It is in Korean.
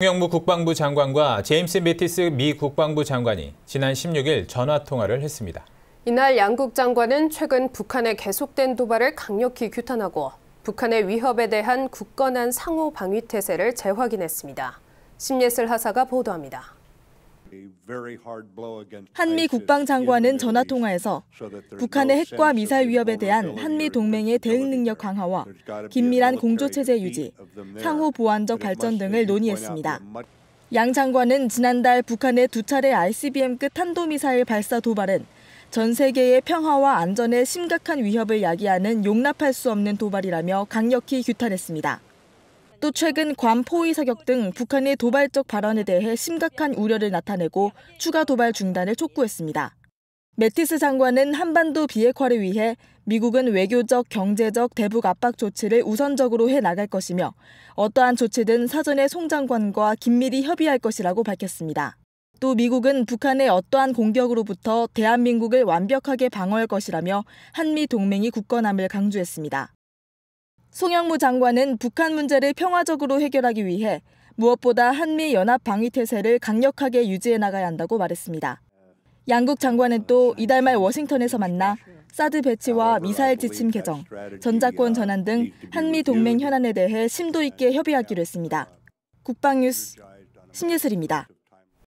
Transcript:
통영무 국방부 장관과 제임스 미티스미 국방부 장관이 지난 16일 전화 통화를 했습니다. 이날 양국 장관은 최근 북한의 계속된 도발을 강력히 규탄하고 북한의 위협에 대한 굳건한 상호 방위 태세를 재확인했습니다. 심예슬 하사가 보도합니다. 한미 국방장관은 전화 통화에서 북한의 핵과 미사일 위협에 대한 한미 동맹의 대응 능력 강화와 긴밀한 공조 체제 유지, 상호 보완적 발전 등을 논의했습니다. 양 장관은 지난달 북한의 두 차례 ICBM 끝 탄도미사일 발사 도발은 전 세계의 평화와 안전에 심각한 위협을 야기하는 용납할 수 없는 도발이라며 강력히 규탄했습니다. 또 최근 괌 포위 사격 등 북한의 도발적 발언에 대해 심각한 우려를 나타내고 추가 도발 중단을 촉구했습니다. 매티스 장관은 한반도 비핵화를 위해 미국은 외교적, 경제적 대북 압박 조치를 우선적으로 해 나갈 것이며 어떠한 조치든 사전에 송 장관과 긴밀히 협의할 것이라고 밝혔습니다. 또 미국은 북한의 어떠한 공격으로부터 대한민국을 완벽하게 방어할 것이라며 한미 동맹이 굳건함을 강조했습니다. 송영무 장관은 북한 문제를 평화적으로 해결하기 위해 무엇보다 한미 연합 방위 태세를 강력하게 유지해 나가야 한다고 말했습니다. 양국 장관은 또 이달 말 워싱턴에서 만나 사드 배치와 미사일 지침 개정, 전자권 전환 등 한미 동맹 현안에 대해 심도 있게 협의하기로 했습니다. 국방뉴스 심예슬입니다.